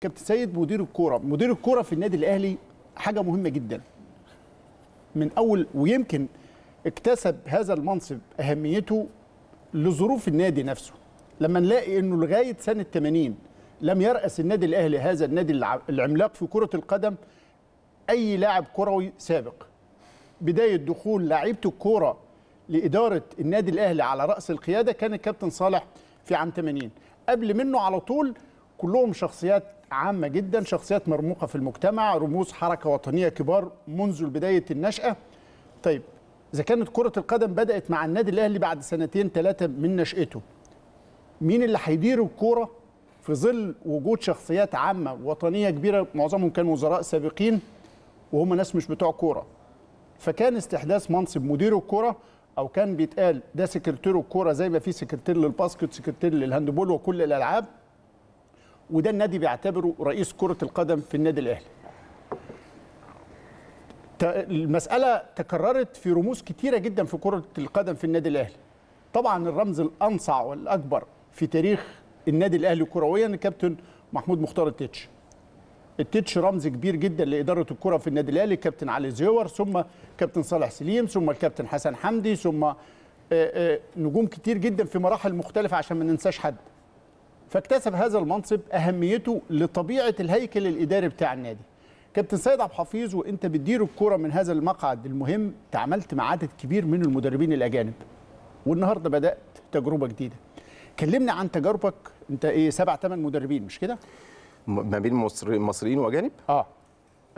كابتن سيد مدير الكوره مدير الكوره في النادي الاهلي حاجه مهمه جدا من اول ويمكن اكتسب هذا المنصب اهميته لظروف النادي نفسه لما نلاقي انه لغايه سنه 80 لم يرأس النادي الاهلي هذا النادي العملاق في كره القدم اي لاعب كروي سابق بدايه دخول لعيبه الكوره لاداره النادي الاهلي على راس القياده كان الكابتن صالح في عام 80 قبل منه على طول كلهم شخصيات عامة جدا شخصيات مرموقة في المجتمع رموز حركة وطنية كبار منذ بداية النشأة طيب إذا كانت كرة القدم بدأت مع النادي الأهلي بعد سنتين ثلاثة من نشأته مين اللي هيدير الكرة في ظل وجود شخصيات عامة وطنية كبيرة معظمهم كانوا وزراء سابقين وهم ناس مش بتوع كورة فكان استحداث منصب مدير الكرة او كان بيتقال ده سكرتير الكوره زي ما في سكرتير للباسكت سكرتير للهاندبول وكل الالعاب وده النادي بيعتبره رئيس كرة القدم في النادي الأهلي المسألة تكررت في رموز كتيرة جدا في كرة القدم في النادي الأهلي طبعا الرمز الأنصع والأكبر في تاريخ النادي الأهلي كرويا الكابتن محمود مختار التتش التتش رمز كبير جدا لإدارة الكرة في النادي الأهلي كابتن علي زيور ثم كابتن صالح سليم ثم الكابتن حسن حمدي ثم نجوم كتير جدا في مراحل مختلفة عشان ما ننساش حد فاكتسب هذا المنصب اهميته لطبيعه الهيكل الاداري بتاع النادي كابتن سيد عبد الحفيظ وانت بتدير الكوره من هذا المقعد المهم تعاملت مع عدد كبير من المدربين الاجانب والنهارده بدات تجربه جديده كلمنا عن تجاربك انت ايه سبع ثمان مدربين مش كده ما بين مصريين واجانب اه,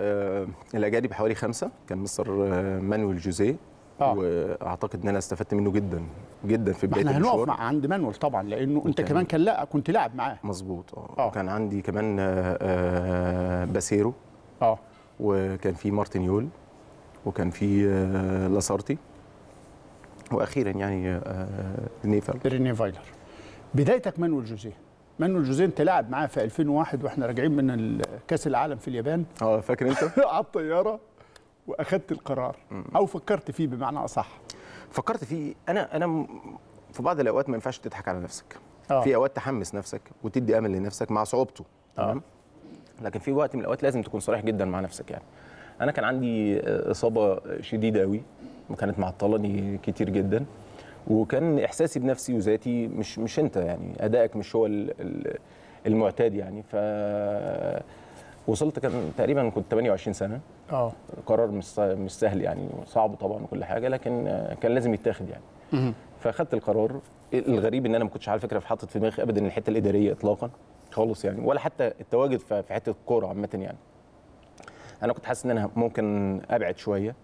آه الاجانب حوالي خمسه كان مستر آه، مانويل جوزيه آه. واعتقد ان انا استفدت منه جدا جدا في بدايه احنا هنقف مع عند مانويل طبعا لانه انت كمان كان لا كنت لاعب معاه مظبوط اه, آه. وكان عندي كمان آه، آه، باسيرو اه وكان في مارتينيول وكان في لاسارتي واخيرا يعني رينيفال رينيفايلر بدايتك مانويل جوزيه مانويل جوزيه انت لاعب معاه في 2001 واحنا راجعين من كاس العالم في اليابان اه فاكر انت على الطياره واخذت القرار او فكرت فيه بمعنى اصح فكرت فيه انا انا في بعض الاوقات ما ينفعش تضحك على نفسك آه. في اوقات تحمس نفسك وتدي امل لنفسك مع صعوبته آه. تمام آه. لكن في وقت من الاوقات لازم تكون صريح جدا مع نفسك يعني انا كان عندي آه، اصابه شديده قوي وكانت معطلاني كتير جدا وكان احساسي بنفسي وذاتي مش مش انت يعني ادائك مش هو المعتاد يعني ف وصلت كان تقريبا كنت 28 سنه اه قرار مش مش سهل يعني صعب طبعا وكل حاجه لكن كان لازم يتاخد يعني فاخدت القرار الغريب ان انا ما كنتش على فكره حاطط في دماغي ابدا الحته الاداريه اطلاقا خالص يعني ولا حتى التواجد في حته الكوره عامه يعني انا كنت حاسس ان انا ممكن ابعد شويه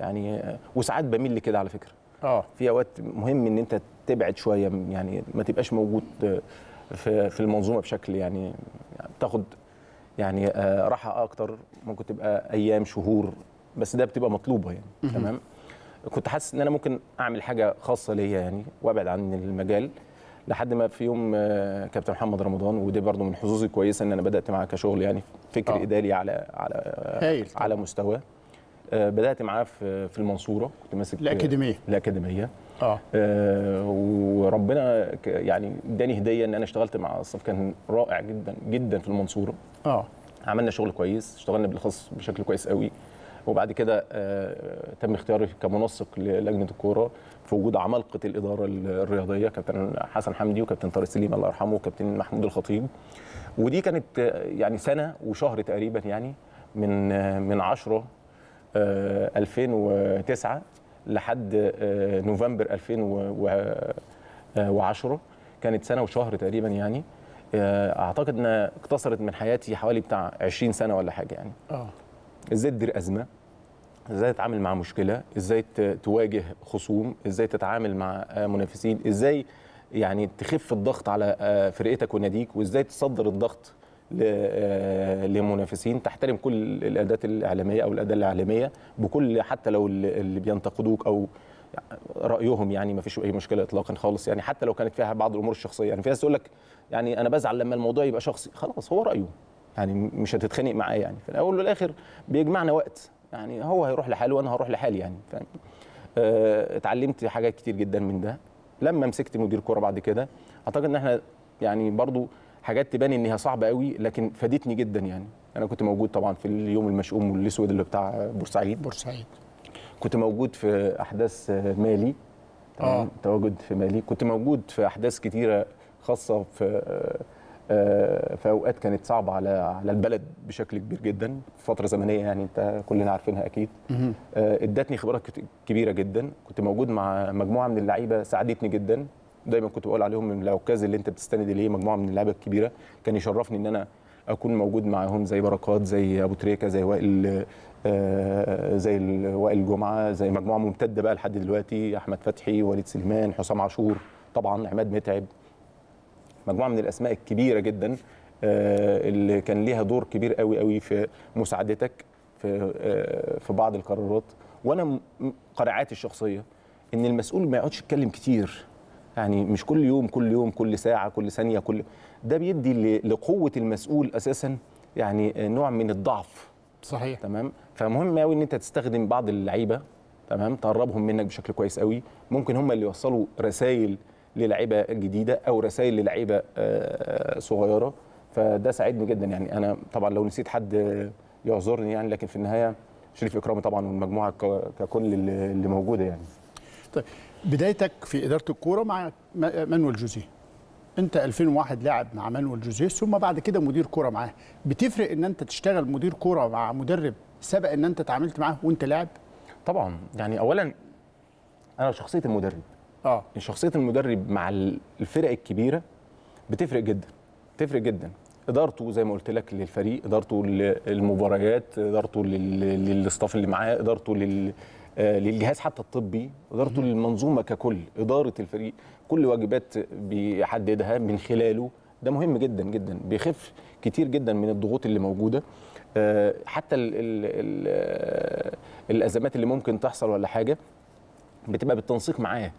يعني وساعات بميل لكده على فكره اه في اوقات مهم ان انت تبعد شويه يعني ما تبقاش موجود في في المنظومه بشكل يعني, يعني تاخد يعني آه، راحه اكتر ممكن تبقى ايام شهور بس ده بتبقى مطلوبه يعني تمام كنت حاسس ان انا ممكن اعمل حاجه خاصه ليا يعني وابعد عن المجال لحد ما في يوم آه، كابتن محمد رمضان ودي برضو من حظوظي كويسه ان انا بدات معاه كشغل يعني فكر آه. اداري على على آه، على مستوى آه، بدات معاه في في المنصوره كنت ماسك الاكاديميه الاكاديميه اه, آه، وربنا يعني اداني هديه ان انا اشتغلت مع الصف كان رائع جدا جدا في المنصوره اه عملنا شغل كويس اشتغلنا بالخص بشكل كويس قوي وبعد كده آه، تم اختياري كمنسق للجنه الكوره في وجود عمالقه الاداره الرياضيه كابتن حسن حمدي وكابتن طارق سليم الله يرحمه وكابتن محمود الخطيب ودي كانت يعني سنه وشهر تقريبا يعني من من 10 2009 آه، لحد آه، نوفمبر 2010 كانت سنه وشهر تقريبا يعني آه، اعتقد انها اقتصرت من حياتي حوالي بتاع 20 سنه ولا حاجه يعني اه ازاي تدير ازمه ازاي تتعامل مع مشكله ازاي تواجه خصوم ازاي تتعامل مع منافسين ازاي يعني تخف الضغط على فرقتك وناديك وازاي تصدر الضغط آه، لمنافسين تحترم كل الاداه الاعلاميه او الاداه الاعلاميه بكل حتى لو اللي بينتقدوك او رايهم يعني ما فيش اي مشكله اطلاقا خالص يعني حتى لو كانت فيها بعض الامور الشخصيه يعني في ناس تقول لك يعني انا بزعل لما الموضوع يبقى شخصي خلاص هو رايه يعني مش هتتخانق معاه يعني في الاول والاخر بيجمعنا وقت يعني هو هيروح لحاله وانا هروح لحالي يعني فاهم آه، اتعلمت حاجات كتير جدا من ده لما مسكت مدير كوره بعد كده اعتقد ان احنا يعني برضو حاجات تبان انها صعبه قوي لكن فادتني جدا يعني انا كنت موجود طبعا في اليوم المشؤوم والاسود اللي بتاع بورسعيد بورسعيد كنت موجود في احداث مالي تمام آه. تواجد في مالي كنت موجود في احداث كتيره خاصه في آه، في اوقات كانت صعبه على على البلد بشكل كبير جدا فتره زمنيه يعني انت كلنا عارفينها اكيد آه، ادتني خبرات كبيره جدا كنت موجود مع مجموعه من اللعيبه ساعدتني جدا دايما كنت بقول عليهم من العكاز اللي انت بتستند اليه مجموعه من اللعيبه الكبيره كان يشرفني ان انا اكون موجود معاهم زي بركات زي ابو تريكه زي وائل آه، زي وائل جمعه زي مجموعه ممتده بقى لحد دلوقتي احمد فتحي وليد سليمان حسام عاشور طبعا عماد متعب مجموعه من الاسماء الكبيره جدا آه، اللي كان ليها دور كبير قوي قوي في مساعدتك في آه، في بعض القرارات وانا قناعاتي الشخصيه ان المسؤول ما يقعدش يتكلم كتير يعني مش كل يوم كل يوم كل ساعه كل ثانيه كل ده بيدي لقوه المسؤول اساسا يعني نوع من الضعف صحيح تمام فمهم قوي ان انت تستخدم بعض اللعيبه تمام تقربهم منك بشكل كويس قوي ممكن هم اللي يوصلوا رسائل للعيبه جديده او رسائل للعيبه آه، صغيره فده ساعدني جدا يعني انا طبعا لو نسيت حد آه، يعذرني يعني لكن في النهايه شريف اكرامي طبعا والمجموعه ككل اللي موجوده يعني طيب بدايتك في اداره الكوره مع مانويل جوزيه انت 2001 لاعب مع مانويل جوزيه ثم بعد كده مدير كوره معاه بتفرق ان انت تشتغل مدير كوره مع مدرب سبق ان انت اتعاملت معاه وانت لاعب طبعا يعني اولا انا شخصيه المدرب اه يعني شخصيه المدرب مع الفرق الكبيره بتفرق جدا بتفرق جدا ادارته زي ما قلت لك للفريق ادارته للمباريات ادارته للاستاف اللي معاه ادارته لل آه، للجهاز حتى الطبي ادارته للمنظومه ككل اداره الفريق كل واجبات بيحددها من خلاله ده مهم جدا جدا بيخف كتير جدا من الضغوط اللي موجوده آه، حتى الـ الـ الـ آه، الازمات اللي ممكن تحصل ولا حاجه بتبقى بالتنسيق معاه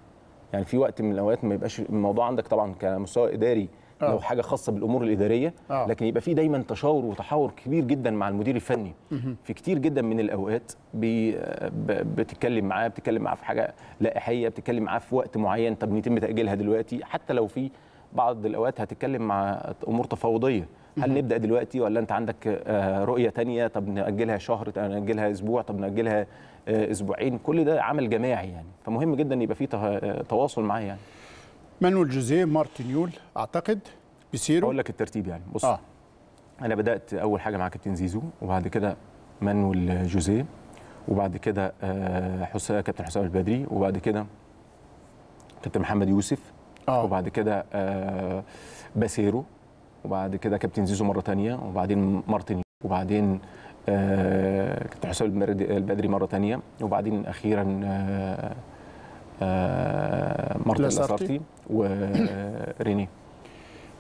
يعني في وقت من الاوقات ما يبقاش الموضوع عندك طبعا كمستوى اداري آه. لو حاجه خاصه بالامور الاداريه أوه. لكن يبقى في دايما تشاور وتحاور كبير جدا مع المدير الفني مه. في كتير جدا من الاوقات بي بتتكلم معاه بتتكلم معاه في حاجه لائحيه بتتكلم معاه في وقت معين طب يتم تاجيلها دلوقتي حتى لو في بعض الاوقات هتتكلم مع امور تفاوضيه هل نبدا دلوقتي ولا انت عندك آه، رؤيه تانية طب ناجلها شهر طب ناجلها اسبوع طب ناجلها آه، اسبوعين كل ده عمل جماعي يعني فمهم جدا يبقى في تواصل معاه يعني مانويل جوزيه مارتن يول اعتقد بيسيرو اقول لك الترتيب يعني بص آه. انا بدات اول حاجه مع كابتن زيزو وبعد كده مانويل جوزيه وبعد كده آه، حسام كابتن حسام البدري وبعد كده كابتن محمد يوسف آه. وبعد كده آه، باسيرو وبعد كده كابتن زيزو مره ثانيه وبعدين مارتن وبعدين آه، كابتن حسام البدري مره ثانيه وبعدين اخيرا مارتن لاسارتي وريني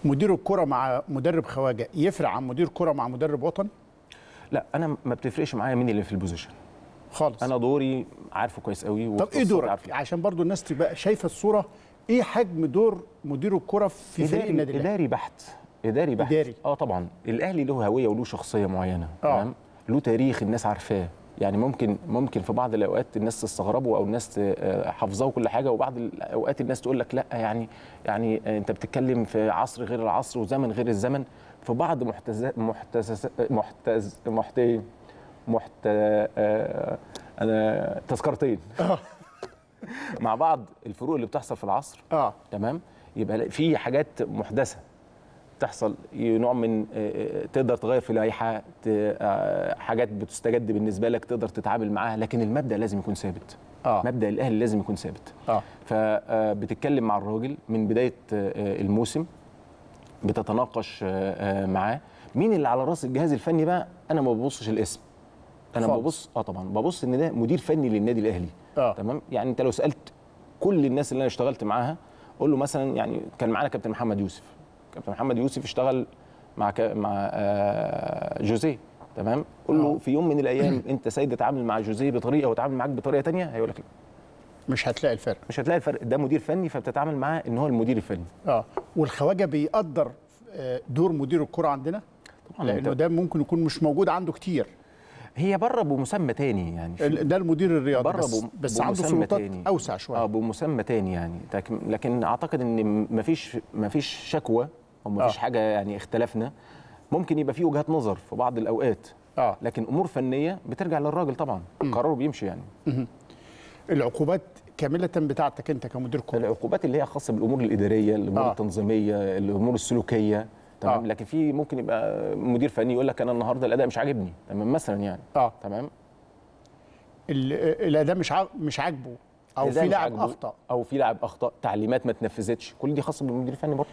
مدير الكره مع مدرب خواجه يفرق عن مدير كره مع مدرب وطني لا انا ما بتفرقش معايا مين اللي في البوزيشن خالص انا دوري عارفه كويس قوي طب ايه دورك عارفه. عشان برضو الناس تبقى شايفه الصوره ايه حجم دور مدير الكره في فريق النادي الاهلي اداري بحت اداري بحت اداري اه طبعا الاهلي له هويه وله شخصيه معينه آه. تمام له تاريخ الناس عارفاه يعني ممكن ممكن في بعض الاوقات الناس تستغربوا او الناس آه، حافظاه وكل حاجه وبعض الاوقات الناس تقول لك لا يعني يعني آه، انت بتتكلم في عصر غير العصر وزمن غير الزمن في بعض محتز محتز محتز محت محت آه، انا تذكرتين مع بعض الفروق اللي بتحصل في العصر اه تمام يبقى في حاجات محدثه بتحصل نوع من آه، آه، تقدر تغير في لائحه آه، حاجات بتستجد بالنسبه لك تقدر تتعامل معاها لكن المبدا لازم يكون ثابت آه. مبدا الاهلي لازم يكون ثابت آه. فبتتكلم مع الراجل من بدايه الموسم بتتناقش معاه مين اللي على راس الجهاز الفني بقى انا ما ببصش الاسم انا خلص. ببص اه طبعا ببص ان ده مدير فني للنادي الاهلي آه. تمام يعني انت لو سالت كل الناس اللي انا اشتغلت معاها قول له مثلا يعني كان معانا كابتن محمد يوسف كابتن محمد يوسف اشتغل مع ك... مع آه، جوزيه تمام قول له آه. في يوم من الايام انت سيد تعامل مع جوزيه بطريقه وتعامل معاك بطريقه ثانيه هيقول لك لا مش هتلاقي الفرق مش هتلاقي الفرق ده مدير فني فبتتعامل معاه ان هو المدير الفني اه والخواجه بيقدر آه، دور مدير الكره عندنا طبعا لانه ده ممكن يكون مش موجود عنده كتير هي بره بمسمى تاني يعني ده المدير الرياضي بره بس, بس عنده سلطات تاني. اوسع شويه اه بمسمى تاني يعني لكن اعتقد ان مفيش مفيش شكوى وما فيش آه. حاجه يعني اختلفنا ممكن يبقى في وجهات نظر في بعض الاوقات اه لكن امور فنيه بترجع للراجل طبعا قراره بيمشي يعني م. العقوبات كامله بتاعتك انت كمدير كوره العقوبات اللي هي خاصه بالامور الاداريه الامور آه. التنظيميه الامور السلوكيه تمام آه. لكن في ممكن يبقى مدير فني يقول لك انا النهارده الاداء مش عاجبني تمام مثلا يعني آه. تمام آه، الاداء مش عاجب مش عاجبه او في لاعب اخطا او في لاعب اخطا تعليمات ما تنفذتش كل دي خاصه بالمدير الفني برضه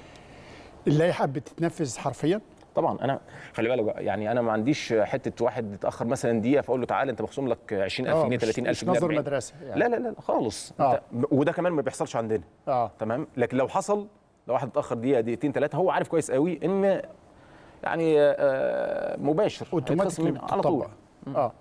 اللائحه بتتنفذ حرفيا طبعا انا خلي بالك بقى يعني انا ما عنديش حته واحد اتاخر مثلا دقيقه فاقول له تعالى انت مخصوم لك 20000 آه، جنيه 30000 جنيه نظر مدرسه يعني. لا لا لا خالص آه. وده كمان ما بيحصلش عندنا آه. تمام لكن لو حصل لو واحد اتاخر دقيقه دقيقتين ثلاثه هو عارف كويس قوي ان يعني آه، مباشر اوتوماتيكلي على طول اه